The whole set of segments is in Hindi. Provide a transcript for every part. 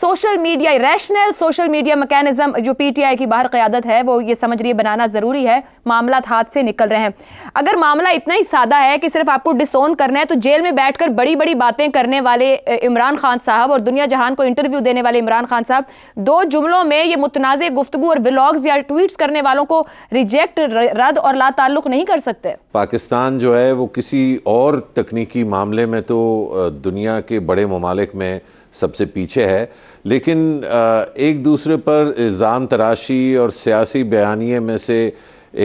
Social media rational social media mechanism जो पीटीआई की बाहर क़्यादत है वो ये समझ रही है बनाना ज़रूरी है मामला हाथ से निकल रहे हैं अगर मामला इतना ही सादा है कि सिर्फ आपको डिसोन करना है तो जेल में बैठकर बड़ी बड़ी बातें करने वाले इमरान खान साहब और दुनिया जहान को इंटरव्यू देने वाले इमरान खान साहब दो जुमलों में ये मुतनाज़ गुफ्तु और ब्लॉग्स या ट्वीट्स करने वालों को रिजेक्ट रद्द और तल्लुक नहीं कर सकते पाकिस्तान जो है वो किसी और तकनीकी मामले में तो दुनिया के बड़े ममालिक में सबसे पीछे है लेकिन एक दूसरे पर इल्ज़ाम तराशी और सियासी बयानी में से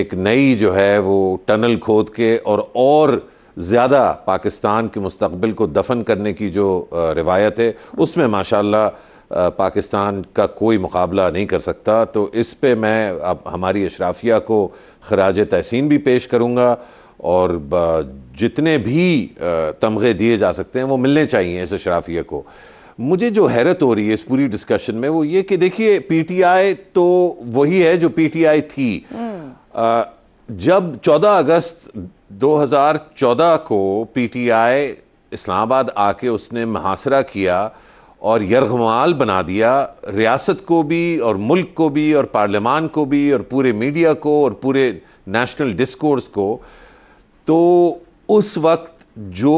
एक नई जो है वो टनल खोद के और और ज़्यादा पाकिस्तान के मुस्तबिल को दफन करने की जो रिवायत है उसमें माशाल्लाह पाकिस्तान का कोई मुकाबला नहीं कर सकता तो इस पर मैं अब हमारी अशराफिया को खराज तहसीन भी पेश करूँगा और जितने भी तमगे दिए जा सकते हैं वो मिलने चाहिए इस अशराफिया को मुझे जो हैरत हो रही है इस पूरी डिस्कशन में वो ये कि देखिए पीटीआई तो वही है जो पीटीआई थी आ, हम्म। जब 14 अगस्त 2014 को पीटीआई इस्लामाबाद आके उसने मुहासरा किया और यरगमाल बना दिया रियासत को भी और मुल्क को भी और पार्लियामान को भी और पूरे मीडिया को और पूरे नेशनल डिस्कोर्स को तो उस वक्त जो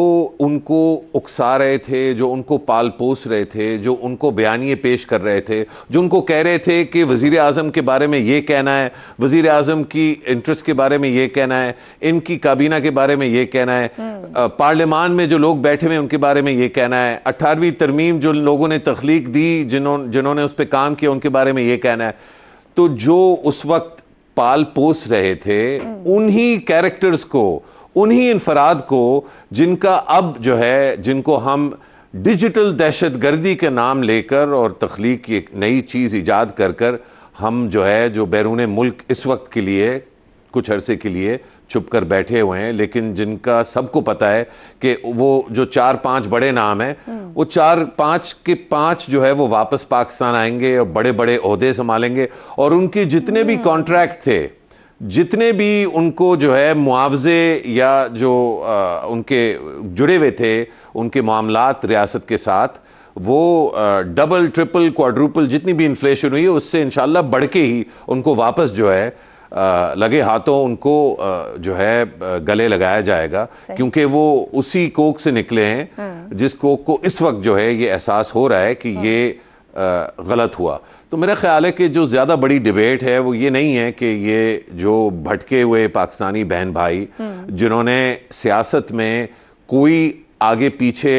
उनको उकसा रहे थे जो उनको पाल पोस रहे थे जो उनको बयानिए पेश कर रहे थे जो उनको कह रहे थे कि वज़ी अजम के बारे में ये कहना है वज़ी अजम की इंटरेस्ट के बारे में ये कहना है इनकी काबीना के बारे में ये कहना है हम्म। पार्लियामान में जो लोग बैठे हुए हैं उनके बारे में ये कहना है अठारहवीं तरमीम जो लोगों ने तख्लीक दी जिन्होंने जिन्होंने उस पर काम किया उनके बारे में ये कहना है तो जो उस वक्त पाल पोस रहे थे हम्म। उन्हीं कैरेक्टर्स को उन्हीं इनफराद को जिनका अब जो है जिनको हम डिजिटल दहशत गर्दी के नाम लेकर और तख्लीक की एक नई चीज़ ईजाद कर कर हम जो है जो बैरून मुल्क इस वक्त के लिए कुछ अरसे के लिए छुप कर बैठे हुए हैं लेकिन जिनका सबको पता है कि वो जो चार पांच बड़े नाम हैं हम्म। वो चार पांच के पांच जो है वो वापस पाकिस्तान आएंगे और बड़े बड़े अहदे संभालेंगे और उनके जितने भी हम्म। कॉन्ट्रैक्ट थे जितने भी उनको जो है मुआवजे या जो आ, उनके जुड़े हुए थे उनके मामला रियासत के साथ वो आ, डबल ट्रिपल क्वाड्रुपल जितनी भी इन्फ्लेशन हुई है उससे इन बढ़ के ही उनको वापस जो है आ, लगे हाथों उनको आ, जो है गले लगाया जाएगा क्योंकि वो उसी कोक से निकले हैं हम्म। जिस कोक को इस वक्त जो है ये एहसास हो रहा है कि हाँ। ये आ, गलत हुआ तो मेरा ख्याल है कि जो ज़्यादा बड़ी डिबेट है वो ये नहीं है कि ये जो भटके हुए पाकिस्तानी बहन भाई जिन्होंने सियासत में कोई आगे पीछे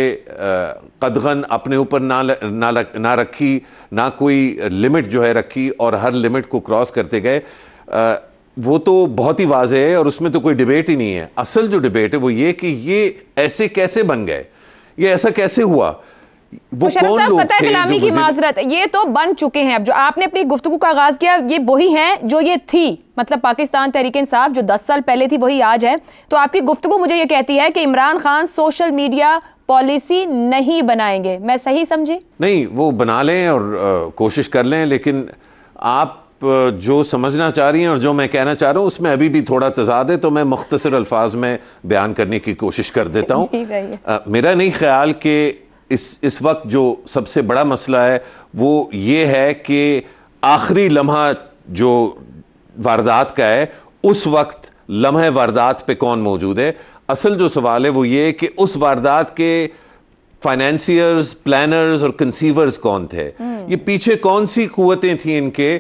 कदगन अपने ऊपर ना ल, ना ल, ना रखी ना कोई लिमिट जो है रखी और हर लिमिट को क्रॉस करते गए वो तो बहुत ही वाज है और उसमें तो कोई डिबेट ही नहीं है असल जो डिबेट है वो ये कि ये ऐसे कैसे बन गए ये ऐसा कैसे हुआ वो कौन लोग गुलामी की माजरत ये तो बन चुके हैं अब जो आपने अपनी गुफ्तु का आगाज किया ये वही हैं जो ये थी मतलब पाकिस्तान तहरीक इंसाफ जो 10 साल पहले थी वही आज है तो आपकी गुफ्तु मुझे ये कहती है कि Imran Khan social media policy नहीं बनाएंगे मैं सही समझी नहीं वो बना लें और आ, कोशिश कर लें लेकिन आप जो समझना चाह रही हैं और जो मैं कहना चाह रहा हूँ उसमें अभी भी थोड़ा तजाद है तो मैं मुख्तसर अल्फाज में बयान करने की कोशिश कर देता हूँ मेरा नहीं ख्याल कि इस इस वक्त जो सबसे बड़ा मसला है वो ये है कि आखिरी लम्हा जो वारदात का है उस वक्त लम्हे वारदात पे कौन मौजूद है असल जो सवाल है वो ये कि उस वारदात के फाइनेंसियर्स प्लानर्स और कंसीवर्स कौन थे हम्म। ये पीछे कौन सी कुतें थी इनके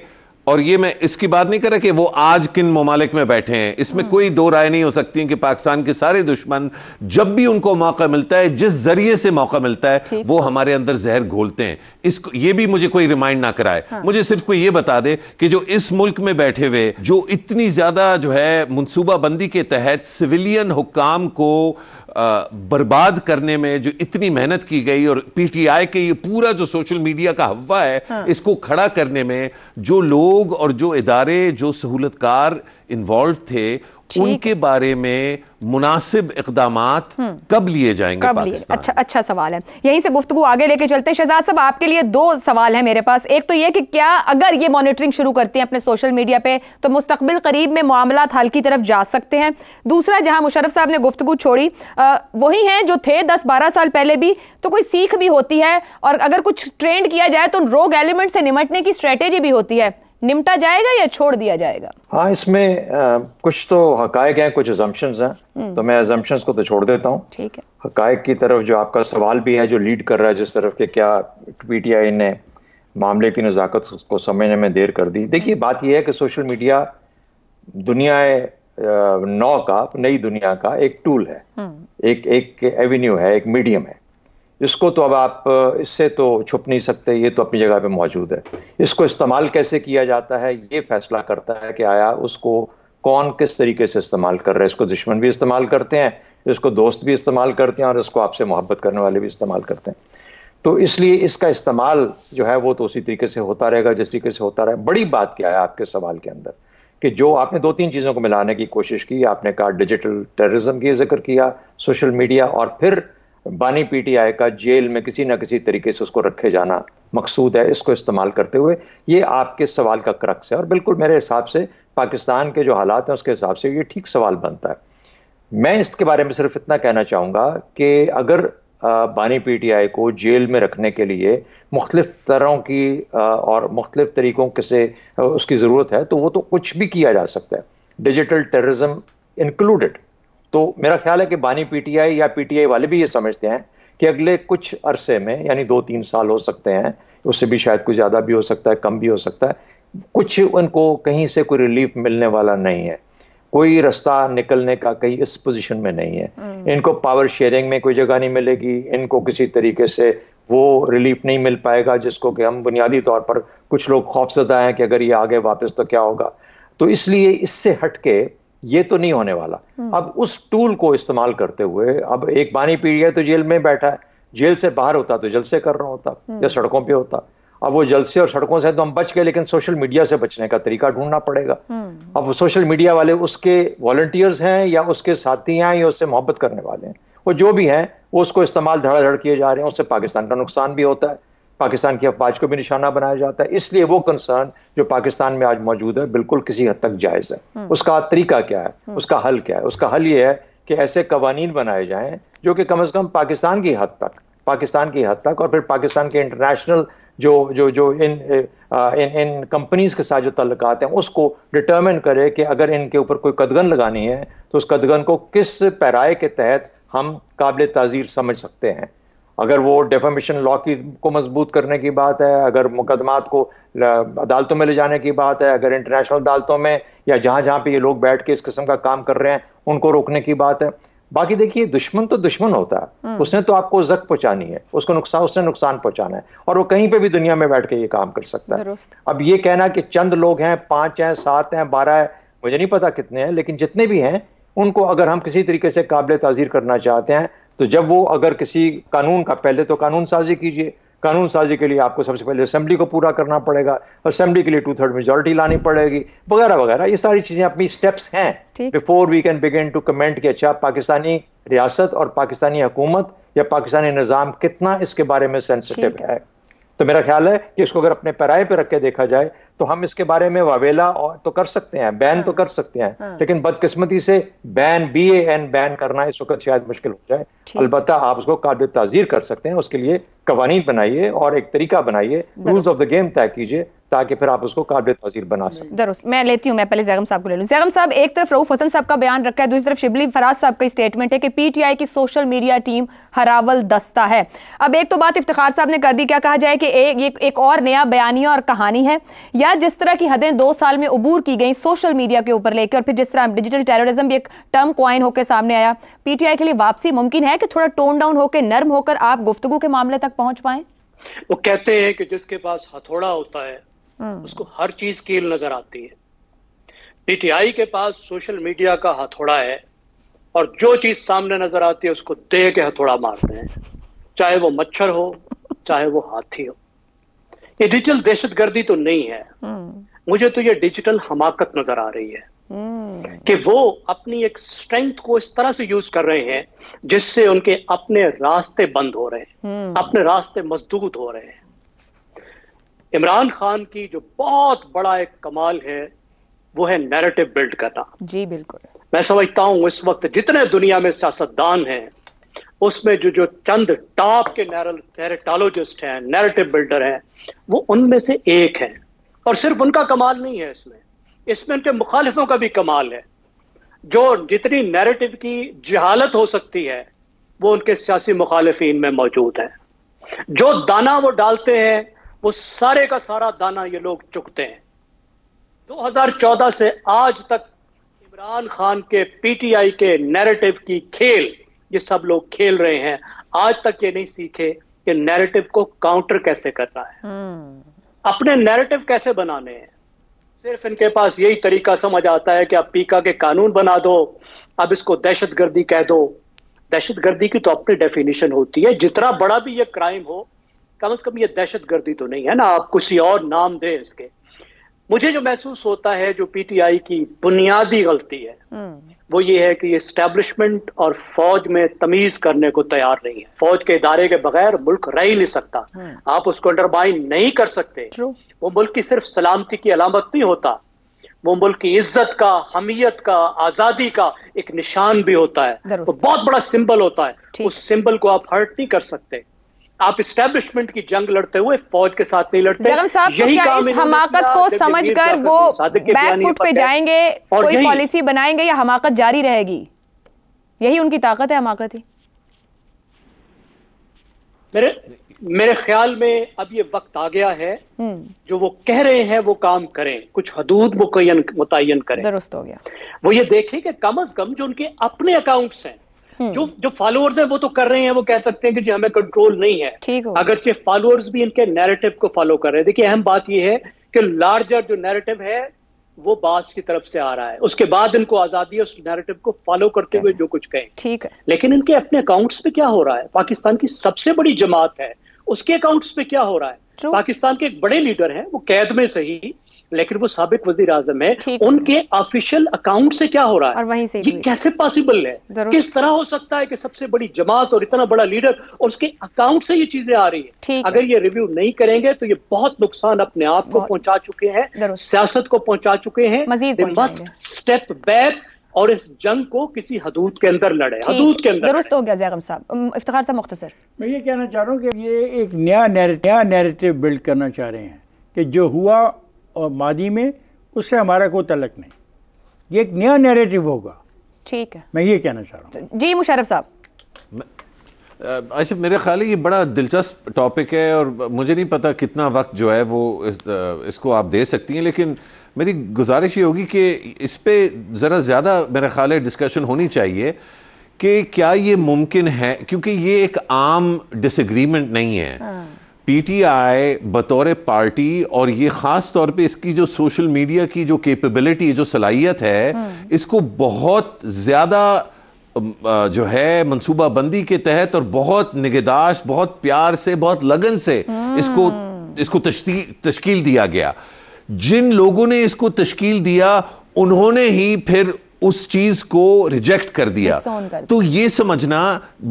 और ये मैं इसकी बात नहीं कर रहा कि वो आज किन ममालिक में बैठे हैं इसमें हम्म। कोई दो राय नहीं हो सकती कि पाकिस्तान के सारे दुश्मन जब भी उनको मौका मिलता है जिस जरिए से मौका मिलता है वो हमारे अंदर जहर घोलते हैं इसको ये भी मुझे कोई रिमाइंड ना कराए हाँ। मुझे सिर्फ कोई ये बता दे कि जो इस मुल्क में बैठे हुए जो इतनी ज्यादा जो है मनसूबाबंदी के तहत सिविलियन हुकाम को बर्बाद करने में जो इतनी मेहनत की गई और पीटीआई के ये पूरा जो सोशल मीडिया का हवा है हाँ। इसको खड़ा करने में जो लोग और जो इदारे जो सहूलतकार इन्वॉल्व थे उनके बारे में मुनासिब इकदाम हम्म। कब लिए जाएंगे कब लिए अच्छा अच्छा सवाल है यहीं से गुफ्तु आगे लेके चलते हैं शहजाद साहब आपके लिए दो सवाल है मेरे पास एक तो ये कि क्या अगर ये मॉनिटरिंग शुरू करते हैं अपने सोशल मीडिया पे तो मुस्तबिल करीब में मामला हल की तरफ जा सकते हैं दूसरा जहां मुशरफ साहब ने गुफ्तु छोड़ी वही हैं जो थे दस बारह साल पहले भी तो कोई सीख भी होती है और अगर कुछ ट्रेंड किया जाए तो रोग एलिमेंट से निमटने की स्ट्रेटेजी भी होती है निमटा जाएगा या छोड़ दिया जाएगा हाँ इसमें आ, कुछ तो हकायक हैं कुछ एजम्पन्स हैं हम्म। तो मैं एजम्पन्स को तो छोड़ देता हूँ ठीक है हकायक की तरफ जो आपका सवाल भी है जो लीड कर रहा है जिस तरफ के क्या पीटीआई ने मामले की नज़ाकत को समझने में देर कर दी देखिए बात यह है कि सोशल मीडिया दुनिया नौ का नई दुनिया का एक टूल हम्म। है एक एक एवेन्यू है एक मीडियम है इसको तो अब आप इससे तो छुप नहीं सकते ये तो अपनी जगह पे मौजूद है इसको इस्तेमाल कैसे किया जाता है ये फैसला करता है कि आया उसको कौन किस तरीके से इस्तेमाल कर रहा है इसको दुश्मन भी इस्तेमाल करते हैं इसको दोस्त भी इस्तेमाल करते हैं और इसको आपसे मोहब्बत करने वाले भी इस्तेमाल करते हैं तो इसलिए इसका इस्तेमाल जो है वो तो उसी तरीके से होता रहेगा जिस तरीके से होता रहा बड़ी बात क्या है आपके सवाल के अंदर कि जो आपने दो तीन चीज़ों को मिलाने की कोशिश की आपने कहा डिजिटल टेररिज्म की जिक्र किया सोशल मीडिया और फिर बानी पीटीआई का जेल में किसी ना किसी तरीके से उसको रखे जाना मकसूद है इसको इस्तेमाल करते हुए ये आपके सवाल का क्रक्स है और बिल्कुल मेरे हिसाब से पाकिस्तान के जो हालात हैं उसके हिसाब से ये ठीक सवाल बनता है मैं इसके बारे में सिर्फ इतना कहना चाहूँगा कि अगर बानी पीटीआई को जेल में रखने के लिए मुख्तलिफ तरह की और मुख्तलिफ तरीक़ों से उसकी ज़रूरत है तो वो तो कुछ भी किया जा सकता है डिजिटल टेररिज्म इंक्लूडेड तो मेरा ख्याल है कि बानी पीटीआई या पीटीआई वाले भी ये समझते हैं कि अगले कुछ अरसे में यानी दो तीन साल हो सकते हैं उससे भी शायद कुछ ज़्यादा भी हो सकता है कम भी हो सकता है कुछ उनको कहीं से कोई रिलीफ मिलने वाला नहीं है कोई रास्ता निकलने का कहीं इस पोजिशन में नहीं है हम्म। इनको पावर शेयरिंग में कोई जगह नहीं मिलेगी इनको किसी तरीके से वो रिलीफ नहीं मिल पाएगा जिसको कि हम बुनियादी तौर पर कुछ लोग खौफजदा हैं कि अगर ये आगे वापस तो क्या होगा तो इसलिए इससे हट के ये तो नहीं होने वाला हम्म। अब उस टूल को इस्तेमाल करते हुए अब एक बानी पीढ़ी है तो जेल में बैठा है जेल से बाहर होता तो जलसे कर रहा होता हम्म। या सड़कों पे होता अब वो जलसे और सड़कों से तो हम बच गए लेकिन सोशल मीडिया से बचने का तरीका ढूंढना पड़ेगा हम्म। अब सोशल मीडिया वाले उसके वॉलंटियर्स हैं या उसके साथी हैं या उससे मोहब्बत करने वाले हैं वो जो भी हैं वो उसको इस्तेमाल धड़ाधड़ किए जा रहे हैं उससे पाकिस्तान का नुकसान भी होता है पाकिस्तान की अफवाज को भी निशाना बनाया जाता है इसलिए वो कंसर्न जो पाकिस्तान में आज मौजूद है बिल्कुल किसी हद तक जायज़ है हम्म। उसका तरीका क्या है हम्म। उसका हल क्या है उसका हल ये है कि ऐसे कवानीन बनाए जाएं जो कि कम अज़ कम पाकिस्तान की हद तक पाकिस्तान की हद तक और फिर पाकिस्तान के इंटरनेशनल जो जो जो इन इन इन कंपनीज के साथ जो तल्लक हैं उसको डिटर्मिन करे कि अगर इनके ऊपर कोई कदगन लगानी है तो उस कदगन को किस पैराए के तहत हम काबिल तज़ीर समझ सकते हैं अगर वो डेफामेशन लॉ की को मजबूत करने की बात है अगर मुकदमात को अदालतों में ले जाने की बात है अगर इंटरनेशनल अदालतों में या जहाँ जहाँ पे ये लोग बैठ के इस किस्म का काम कर रहे हैं उनको रोकने की बात है बाकी देखिए दुश्मन तो दुश्मन होता है हम्म। उसने तो आपको जख पहुंचानी है उसको नुकसान उसने नुकसान पहुंचाना है और वो कहीं पे भी दुनिया में बैठ के ये काम कर सकता है अब ये कहना कि चंद लोग हैं पांच हैं सात हैं बारह है मुझे नहीं पता कितने हैं लेकिन जितने भी हैं उनको अगर हम किसी तरीके से काबिल ताजीर करना चाहते हैं तो जब वो अगर किसी कानून का पहले तो कानून साजी कीजिए कानून साजी के लिए आपको सबसे पहले असेंबली को पूरा करना पड़ेगा असेंबली के लिए टू थर्ड मेजोरिटी लानी पड़ेगी वगैरह वगैरह ये सारी चीज़ें अपनी स्टेप्स हैं before we can begin to comment कि अच्छा पाकिस्तानी रियासत और पाकिस्तानी हुकूमत या पाकिस्तानी निज़ाम कितना इसके बारे में सेंसिटिव है तो मेरा ख्याल है कि इसको अगर अपने पैराए पे रख के देखा जाए तो हम इसके बारे में वावेला तो कर सकते हैं बैन तो हाँ। कर सकते हैं हाँ। लेकिन बदकिस्मती से बैन बी एन बैन करना इस वक्त शायद मुश्किल हो जाए अलबत्त आप उसको काबिल ताजीर कर सकते हैं उसके लिए कवानी बनाइए और एक तरीका बनाइए रूल्स ऑफ द गेम तय कीजिए ताकि फिर आप उसको काबिल तोजीर बना सकें दरुस्त मैं लेती हूँ मैं पहले जैगम साहब को ले लूँ जैगम साहब एक तरफ रऊफ हसन साहब का बयान रखा है दूसरी तरफ शिबली फराज साहब का स्टेटमेंट है कि पी टी आई की सोशल मीडिया टीम हरावल दस्ता है अब एक तो बात इफ्तार साहब ने कर दी क्या कहा जाए कि एक एक, एक और नया बयानिया और कहानी है या जिस तरह की हदें दो साल में अबूर की गई सोशल मीडिया के ऊपर लेकर फिर जिस तरह डिजिटल टेररिज्म भी एक टर्म क्वाइन होकर सामने आया पी टी आई के लिए वापसी मुमकिन है कि थोड़ा टोन डाउन होकर नर्म होकर आप गुफ्तु के मामले तक पहुँच पाएँ वो कहते हैं कि जिसके पास हथौड़ा होता है हाँ। उसको हर चीज कील नजर आती है पीटीआई के पास सोशल मीडिया का हथौड़ा है और जो चीज सामने नजर आती है उसको दे के हथौड़ा मारते हैं चाहे वो मच्छर हो चाहे वो हाथी हो ये डिजिटल दहशतगर्दी तो नहीं है हाँ। मुझे तो ये डिजिटल हमाकत नजर आ रही है हाँ। कि वो अपनी एक स्ट्रेंथ को इस तरह से यूज कर रहे हैं जिससे उनके अपने रास्ते बंद हो रहे हैं अपने रास्ते मजदूत हो रहे हैं इमरान खान की जो बहुत बड़ा एक कमाल है वो है नैरेटिव बिल्ड करना जी बिल्कुल मैं समझता हूँ इस वक्त जितने दुनिया में सियासतदान हैं उसमें जो जो चंद टॉप के नैरेटोलॉजिस्ट हैं नैरेटिव बिल्डर हैं वो उनमें से एक हैं और सिर्फ उनका कमाल नहीं है इसमें इसमें उनके मुखालिफों का भी कमाल है जो जितनी नैरेटिव की जहालत हो सकती है वो उनके सियासी मुखालिफिन में मौजूद है जो दाना वो डालते हैं वो सारे का सारा दाना ये लोग चुकते हैं 2014 से आज तक इमरान खान के पीटीआई के नैरेटिव की खेल ये सब लोग खेल रहे हैं आज तक ये नहीं सीखे कि नैरेटिव को काउंटर कैसे करना है हम्म। अपने नैरेटिव कैसे बनाने हैं सिर्फ इनके पास यही तरीका समझ आता है कि आप पीका के कानून बना दो अब इसको दहशतगर्दी कह दो दहशतगर्दी की तो अपनी डेफिनेशन होती है जितना बड़ा भी ये क्राइम हो कम से कम ये दहशत गर्दी तो नहीं है ना आप कुछ और नाम दें इसके मुझे जो महसूस होता है जो पीटीआई की बुनियादी गलती है हम्म। वो ये है कि ये स्टैब्लिशमेंट और फौज में तमीज करने को तैयार नहीं है फौज के इदारे के बगैर मुल्क रह ही नहीं सकता हम्म। आप उसको अंडरबाइन नहीं कर सकते वो मुल्क की सिर्फ सलामती की अलामत नहीं होता वो मुल्क की इज्जत का हमीयत का आजादी का एक निशान भी होता है तो बहुत बड़ा सिंबल होता है उस सिंबल को आप हर्ट नहीं कर सकते आप स्टैब्लिशमेंट की जंग लड़ते हुए फौज के साथ नहीं लड़ते यही तो काम इस हमाकत को समझकर वो बैकफुट पे जाएंगे कोई पॉलिसी बनाएंगे या हमाकत जारी रहेगी यही उनकी ताकत है हमाकत ही मेरे मेरे ख्याल में अब ये वक्त आ गया है हम्म। जो वो कह रहे हैं वो काम करें कुछ हदूद मुतयन मुतन करें दुरुस्त हो गया वो ये देखें कि कम अज कम जो उनके अपने अकाउंट्स हैं हम्म। जो जो फॉलोअर्स हैं वो तो कर रहे हैं वो कह सकते हैं कि जी हमें कंट्रोल नहीं है अगरचे फॉलोअर्स भी इनके नैरेटिव को फॉलो कर रहे हैं देखिए अहम बात यह है कि लार्जर जो नैरेटिव है वो बास की तरफ से आ रहा है उसके बाद इनको आजादी है उस नैरेटिव को फॉलो करते हुए जो कुछ कहें ठीक है लेकिन इनके अपने अकाउंट्स पे क्या हो रहा है पाकिस्तान की सबसे बड़ी जमात है उसके अकाउंट्स पे क्या हो रहा है पाकिस्तान के एक बड़े लीडर हैं वो कैद में सही लेकिन वो सबक वजीर आजम है उनके ऑफिशियल अकाउंट से क्या हो रहा है और वहीं से ये कैसे पॉसिबल है किस तरह हो सकता है कि सबसे बड़ी जमात और इतना बड़ा लीडर और उसके अकाउंट से ये चीजें आ रही है अगर ये रिव्यू नहीं करेंगे तो ये बहुत नुकसान अपने आप को पहुंचा चुके हैं सियासत को पहुंचा चुके हैं स्टेप बैक और इस जंग को किसी हदूद के अंदर लड़े हदूद के अंदर हो गया जैगम साहब इफ्तार साहब मुख्तर मैं ये कहना चाह रहा हूँ कि ये एक नया नया नैरेटिव बिल्ड करना चाह रहे हैं कि जो हुआ और मादी में उससे हमारा कोई तलक नहीं ये एक नया नैरेटिव होगा ठीक है मैं ये कहना चाह रहा हूँ जी मुशरफ साहब आशिफ मेरे ख्याल ये बड़ा दिलचस्प टॉपिक है और मुझे नहीं पता कितना वक्त जो है वो इस, इसको आप दे सकती हैं लेकिन मेरी गुजारिश ये होगी कि इस पर ज़रा ज़्यादा मेरे ख्याल है डिस्कशन होनी चाहिए कि क्या ये मुमकिन है क्योंकि ये एक आम डिसग्रीमेंट नहीं है हाँ। पीटीआई बतौर पार्टी और ये खास तौर पे इसकी जो सोशल मीडिया की जो कैपेबिलिटी जो सलाहियत है हम्म। इसको बहुत ज़्यादा जो है मनसूबाबंदी के तहत और बहुत निगहदाश्त बहुत प्यार से बहुत लगन से हम्म। इसको इसको तश्कील दिया गया जिन लोगों ने इसको तश्कील दिया उन्होंने ही फिर उस चीज को रिजेक्ट कर दिया तो ये समझना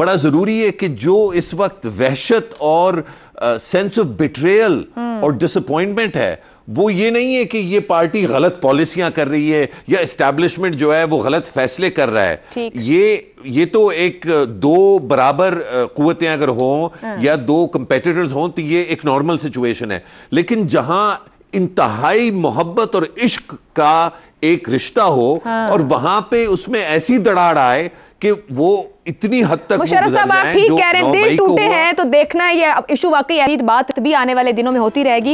बड़ा जरूरी है कि जो इस वक्त वहशत और सेंस ऑफ बिट्रेयल और डिसअपॉइंटमेंट है वो ये नहीं है कि ये पार्टी गलत पॉलिसियां कर रही है या इस्टेब्लिशमेंट जो है वो गलत फैसले कर रहा है ये ये तो एक दो बराबर कुतें अगर हों हाँ। या दो कंपेटिटर्स हों तो ये एक नॉर्मल सिचुएशन है लेकिन जहां इंतहाई मोहब्बत और इश्क का एक रिश्ता हो हाँ। और वहां पे उसमें ऐसी दड़ाड़ आए कि वो इतनी हद तक मुशरफ साहब आप ठीक कह रहे दिल टूटे हैं तो देखना है ये इशू वाकई बात भी आने वाले दिनों में होती रहेगी